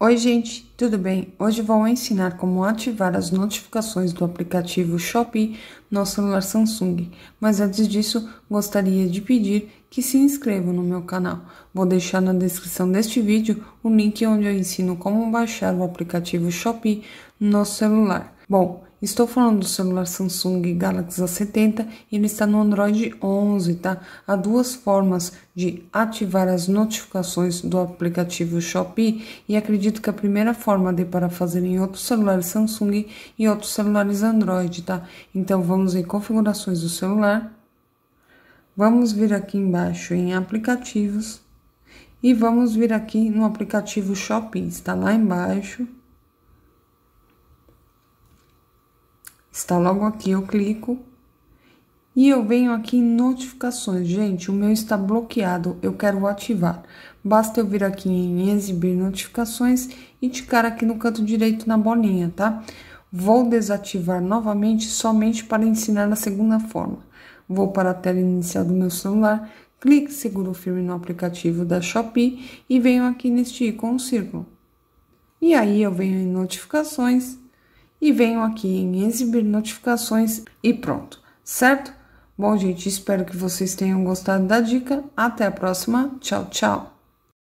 Oi, gente, tudo bem? Hoje vou ensinar como ativar as notificações do aplicativo Shopee no celular Samsung, mas antes disso, gostaria de pedir que se inscrevam no meu canal. Vou deixar na descrição deste vídeo o link onde eu ensino como baixar o aplicativo Shopee no celular. Bom, estou falando do celular Samsung Galaxy A70 e ele está no Android 11, tá? Há duas formas de ativar as notificações do aplicativo Shopee e acredito que a primeira forma de para fazer em outros celulares Samsung e outros celulares Android, tá? Então vamos em configurações do celular. Vamos vir aqui embaixo em aplicativos e vamos vir aqui no aplicativo Shopee, está lá embaixo está logo aqui, eu clico e eu venho aqui em notificações. Gente, o meu está bloqueado, eu quero ativar. Basta eu vir aqui em exibir notificações e ticar aqui no canto direito na bolinha, tá? Vou desativar novamente somente para ensinar a segunda forma. Vou para a tela inicial do meu celular, clique seguro firme no aplicativo da Shopee e venho aqui neste ícone um círculo. E aí eu venho em notificações e venham aqui em exibir notificações e pronto, certo? Bom, gente, espero que vocês tenham gostado da dica. Até a próxima. Tchau, tchau.